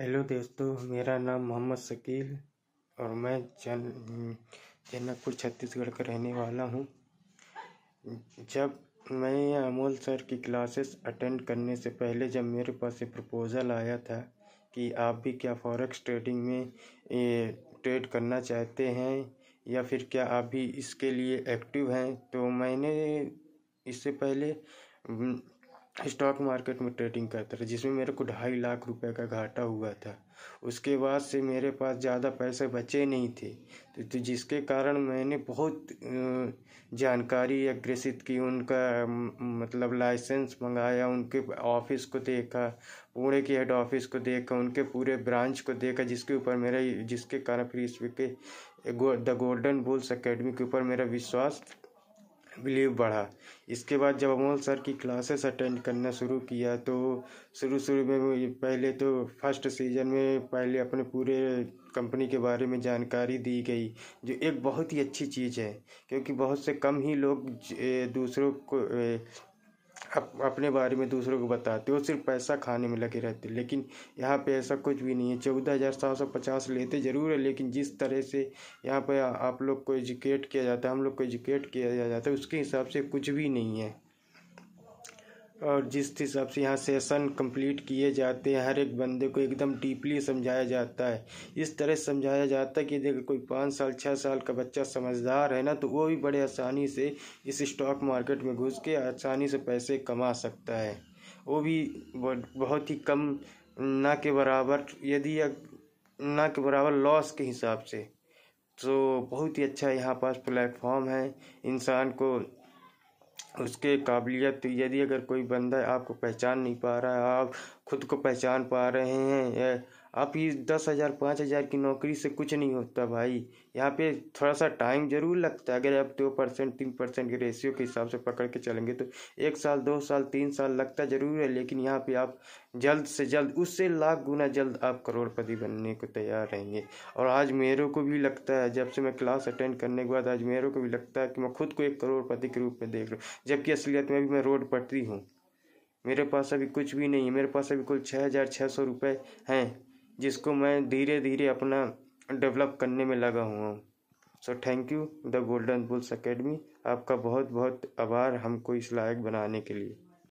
hello दोस्तों मेरा नाम मोहम्मद शकील और मैं जन जनकपुर छत्तीसगढ़ का रहने वाला हूँ जब मैं अमोल सर की क्लासेस अटेंड करने से पहले जब मेरे पास ये प्रपोज़ल आया था कि आप भी क्या फॉरेक्स ट्रेडिंग में ए, ट्रेड करना चाहते हैं या फिर क्या आप भी इसके लिए एक्टिव हैं तो मैंने इससे पहले स्टॉक मार्केट में ट्रेडिंग करता था जिसमें मेरे को ढाई लाख रुपए का घाटा हुआ था उसके बाद से मेरे पास ज़्यादा पैसे बचे नहीं थे तो, तो जिसके कारण मैंने बहुत जानकारी अग्रसित की उनका मतलब लाइसेंस मंगाया उनके ऑफिस को देखा पुणे के हेड ऑफिस को देखा उनके पूरे ब्रांच को देखा जिसके ऊपर मेरा जिसके कारण फिर इस के द गोल्डन बुल्स अकेडमी के ऊपर मेरा विश्वास बिलीव बढ़ा इसके बाद जब अमोल सर की क्लासेस अटेंड करना शुरू किया तो शुरू शुरू में पहले तो फर्स्ट सीजन में पहले अपने पूरे कंपनी के बारे में जानकारी दी गई जो एक बहुत ही अच्छी चीज़ है क्योंकि बहुत से कम ही लोग दूसरों को अप, अपने बारे में दूसरों को बताते वो सिर्फ पैसा खाने में लगे रहते लेकिन यहाँ पे ऐसा कुछ भी नहीं है चौदह हज़ार सात सौ पचास लेते ज़रूर है लेकिन जिस तरह से यहाँ पे आप लोग को एजुकेट किया जाता है हम लोग को एजुकेट किया जाता है उसके हिसाब से कुछ भी नहीं है और जिस हिसाब से यहाँ सेशन कंप्लीट किए जाते हैं हर एक बंदे को एकदम डीपली समझाया जाता है इस तरह समझाया जाता है कि देखो कोई पाँच साल छः साल का बच्चा समझदार है ना तो वो भी बड़े आसानी से इस स्टॉक मार्केट में घुस के आसानी से पैसे कमा सकता है वो भी बहुत ही कम ना के बराबर यदि ना के बराबर लॉस के हिसाब से तो बहुत ही अच्छा यहाँ पास प्लेटफॉर्म है इंसान को उसके काबिलियत तो यदि अगर कोई बंदा आपको पहचान नहीं पा रहा है आप खुद को पहचान पा रहे हैं या आपकी दस हज़ार पाँच हज़ार की नौकरी से कुछ नहीं होता भाई यहाँ पे थोड़ा सा टाइम जरूर लगता है अगर आप दो परसेंट तीन परसेंट के रेशियो के हिसाब से पकड़ के चलेंगे तो एक साल दो साल तीन साल लगता जरूर है लेकिन यहाँ पे आप जल्द से जल्द उससे लाख गुना जल्द आप करोड़पति बनने को तैयार रहेंगे और आज मेरे को भी लगता है जब से मैं क्लास अटेंड करने के बाद आज मेरे को भी लगता है कि मैं खुद को एक करोड़पति के रूप में देख रहा हूँ जबकि असलियत में भी मैं रोड पटरी हूँ मेरे पास अभी कुछ भी नहीं है मेरे पास अभी कुल छः हज़ार छः सौ रुपये हैं जिसको मैं धीरे धीरे अपना डेवलप करने में लगा हुआ हूँ so thank you the Golden Bulls Academy आपका बहुत बहुत आभार हमको इस लायक बनाने के लिए